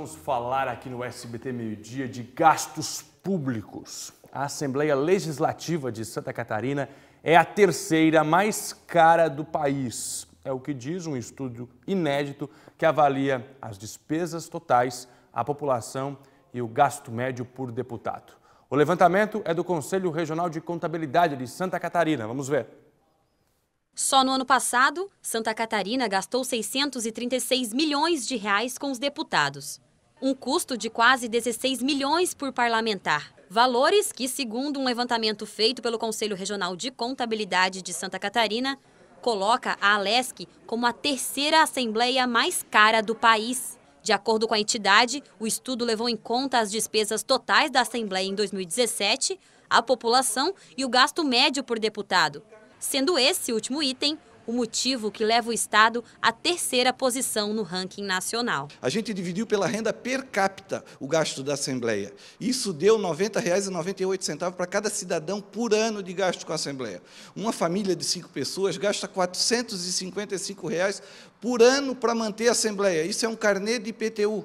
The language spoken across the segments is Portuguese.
Vamos falar aqui no SBT Meio Dia de gastos públicos. A Assembleia Legislativa de Santa Catarina é a terceira mais cara do país. É o que diz um estudo inédito que avalia as despesas totais, a população e o gasto médio por deputado. O levantamento é do Conselho Regional de Contabilidade de Santa Catarina. Vamos ver. Só no ano passado, Santa Catarina gastou 636 milhões de reais com os deputados. Um custo de quase 16 milhões por parlamentar. Valores que, segundo um levantamento feito pelo Conselho Regional de Contabilidade de Santa Catarina, coloca a Alesc como a terceira assembleia mais cara do país. De acordo com a entidade, o estudo levou em conta as despesas totais da Assembleia em 2017, a população e o gasto médio por deputado sendo esse último item o motivo que leva o Estado à terceira posição no ranking nacional. A gente dividiu pela renda per capita o gasto da Assembleia. Isso deu R$ 90,98 para cada cidadão por ano de gasto com a Assembleia. Uma família de cinco pessoas gasta R$ 455 por ano para manter a Assembleia. Isso é um carnê de IPTU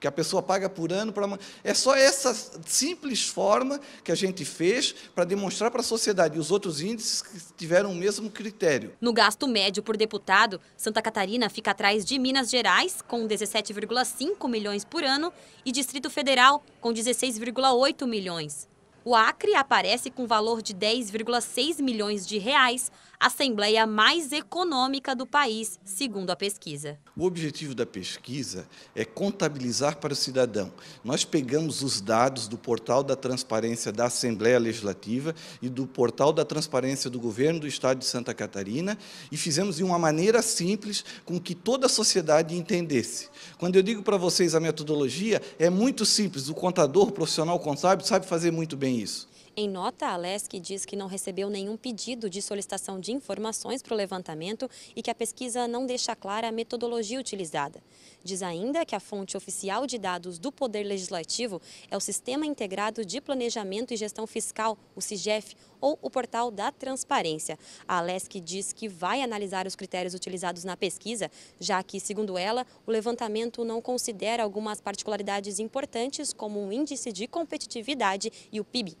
que a pessoa paga por ano. Pra... É só essa simples forma que a gente fez para demonstrar para a sociedade e os outros índices que tiveram o mesmo critério. No gasto médio por deputado, Santa Catarina fica atrás de Minas Gerais, com 17,5 milhões por ano, e Distrito Federal, com 16,8 milhões. O Acre aparece com valor de 10,6 milhões de reais, assembleia mais econômica do país, segundo a pesquisa. O objetivo da pesquisa é contabilizar para o cidadão. Nós pegamos os dados do portal da transparência da Assembleia Legislativa e do portal da transparência do governo do estado de Santa Catarina e fizemos de uma maneira simples com que toda a sociedade entendesse. Quando eu digo para vocês a metodologia, é muito simples. O contador, o profissional contábil, sabe fazer muito bem bem isso. Em nota, a LESC diz que não recebeu nenhum pedido de solicitação de informações para o levantamento e que a pesquisa não deixa clara a metodologia utilizada. Diz ainda que a fonte oficial de dados do Poder Legislativo é o Sistema Integrado de Planejamento e Gestão Fiscal, o SIGEF, ou o portal da transparência. A LESC diz que vai analisar os critérios utilizados na pesquisa, já que, segundo ela, o levantamento não considera algumas particularidades importantes como o índice de competitividade e o PIB.